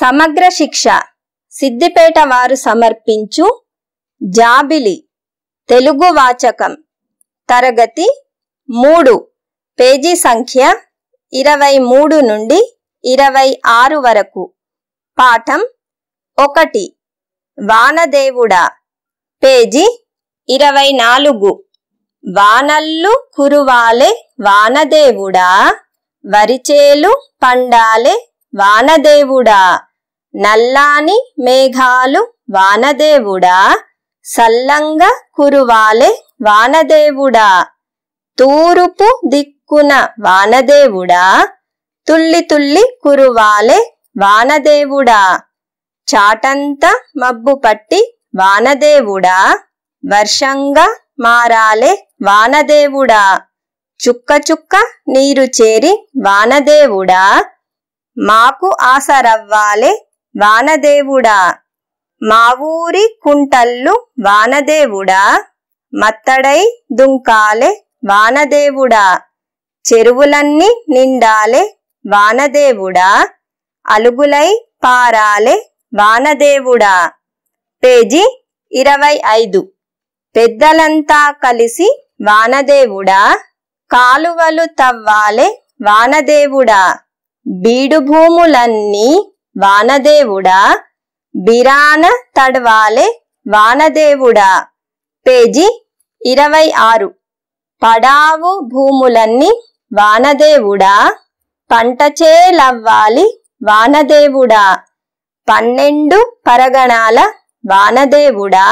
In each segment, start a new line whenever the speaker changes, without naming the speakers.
సమగ్ర శిక్ష సిద్దిపేట వారు సమర్పించు జాబిలి తెలుగు వాచకం తరగతి మూడు పేజీ సంఖ్య ఇరవై మూడు నుండి ఇరవై ఆరు వరకు పాఠం ఒకటి వానదేవుడా పేజీ ఇరవై నాలుగు వానల్లు కురువాలే వానదేవుడా వరిచేలు పండాలే వానదేవుడా నల్లాని మేఘాలు వానదేవుడా సల్లంగ కురువాలే వానదేవుడా తూరుపు దిక్కున వానదేవుడా తుల్లి తుల్లి కురువాలే వానదేవుడా చాటంతా మబ్బు పట్టి వానదేవుడా వర్షంగా మారాలే వానదేవుడా చుక్క చుక్క నీరు చేరి వానదేవుడా మాకు ఆసరవ్వాలే వానదేవుడా మా ఊరి కుంటల్లు వానదేవుడా మత్తడై దుంకాలే వానదేవుడా చెరువులన్నీ నిండాలే వానదేవుడా అలుగులై పారాలే వానదేవుడా పేజీ ఇరవై ఐదు పెద్దలంతా కలిసి వానదేవుడా కాలువలు తవ్వాలే వానదేవుడా బీడు భూములన్నీ వానదేవుడా బిరాన తడవాలే వానదేవుడా పేజీ ఇరవై ఆరు పడావు భూములన్నీ వానదేవుడా పంటచేలవ్వాలి వానదేవుడా పన్నెండు పరగణాల వానదేవుడా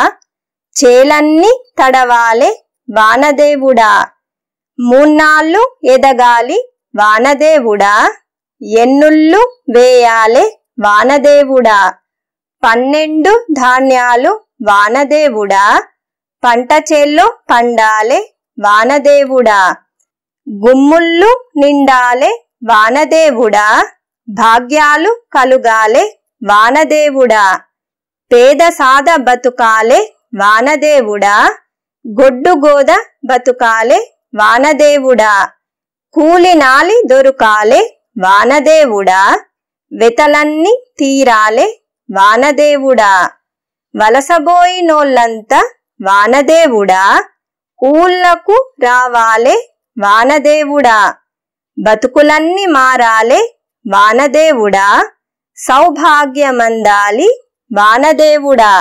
చేలన్నీ తడవాలే వానదేవుడా మూన్నాళ్ళు ఎదగాలి వానదేవుడా ఎన్నుళ్ళు వేయాలే వానదేవుడా పన్నెండు ధాన్యాలు వానదేవుడా పంట చేల్లో పండాలే వానదేవుడా గుమ్ముళ్ళు నిండాలే వానదేవుడా భాగ్యాలు కలుగాలే వానదేవుడా పేద సాద బతుకాలే వానదేవుడా గొడ్డు గోద బతుకాలే వానదేవుడా కూలినాలి దొరుకాలే వానదేవుడా వెతలన్ని తీరాలే వానదేవుడా వలసబోయినోళ్ళంతా వానదేవుడా ఊళ్ళకు రావాలే వానదేవుడా బతుకులన్నీ మారాలే వానదేవుడా సౌభాగ్యమందాలి వానదేవుడా